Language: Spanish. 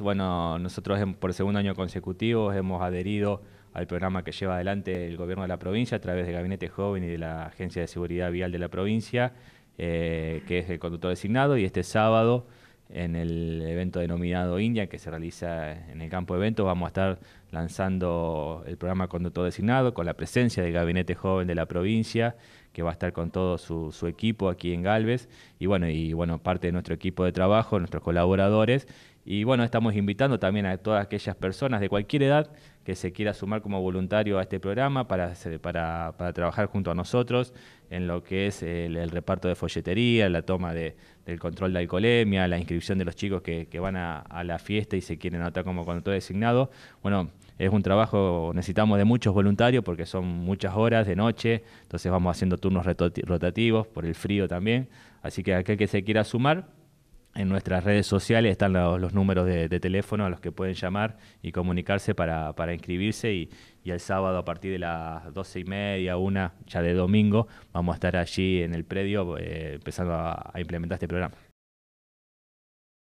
bueno, nosotros por segundo año consecutivo hemos adherido al programa que lleva adelante el gobierno de la provincia a través del Gabinete Joven y de la Agencia de Seguridad Vial de la provincia, eh, que es el conductor designado, y este sábado en el evento denominado India, que se realiza en el campo de eventos, vamos a estar lanzando el programa Conductor Designado con la presencia del Gabinete Joven de la provincia, que va a estar con todo su, su equipo aquí en Galvez, y bueno, y bueno, parte de nuestro equipo de trabajo, nuestros colaboradores, y bueno, estamos invitando también a todas aquellas personas de cualquier edad que se quiera sumar como voluntario a este programa para, para, trabajar junto a nosotros en lo que es el, reparto de folletería, la toma del control de alcoholemia, la inscripción de los chicos que, van a, a, la fiesta y se quieren anotar como conductor designado. Bueno, es un trabajo, necesitamos de muchos voluntarios porque son muchas horas de noche, entonces vamos haciendo turnos rotativos por el frío también. Así que aquel que se quiera sumar, en nuestras redes sociales están los, números de, teléfono a los que pueden llamar y comunicarse para, para inscribirse. Y, el sábado a partir de las doce y media, una ya de domingo, vamos a estar allí en el predio eh, empezando a implementar este programa.